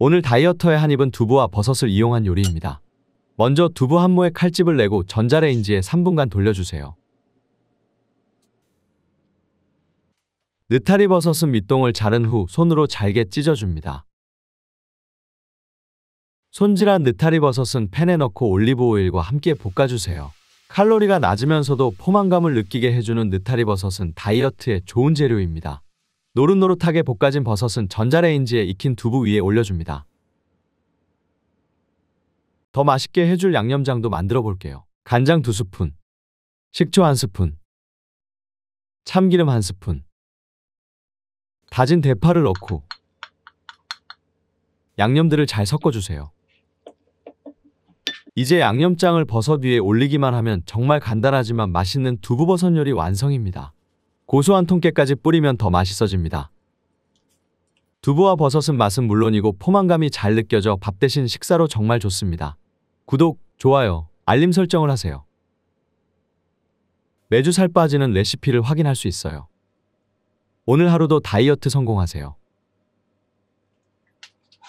오늘 다이어터의 한입은 두부와 버섯을 이용한 요리입니다. 먼저 두부 한 모에 칼집을 내고 전자레인지에 3분간 돌려주세요. 느타리 버섯은 밑동을 자른 후 손으로 잘게 찢어줍니다. 손질한 느타리 버섯은 팬에 넣고 올리브오일과 함께 볶아주세요. 칼로리가 낮으면서도 포만감을 느끼게 해주는 느타리 버섯은 다이어트에 좋은 재료입니다. 노릇노릇하게 볶아진 버섯은 전자레인지에 익힌 두부 위에 올려줍니다. 더 맛있게 해줄 양념장도 만들어 볼게요. 간장 2스푼, 식초 1스푼, 참기름 1스푼, 다진 대파를 넣고 양념들을 잘 섞어주세요. 이제 양념장을 버섯 위에 올리기만 하면 정말 간단하지만 맛있는 두부버섯 요리 완성입니다. 고소한 통깨까지 뿌리면 더 맛있어집니다. 두부와 버섯은 맛은 물론이고 포만감이 잘 느껴져 밥 대신 식사로 정말 좋습니다. 구독, 좋아요, 알림 설정을 하세요. 매주 살 빠지는 레시피를 확인할 수 있어요. 오늘 하루도 다이어트 성공하세요.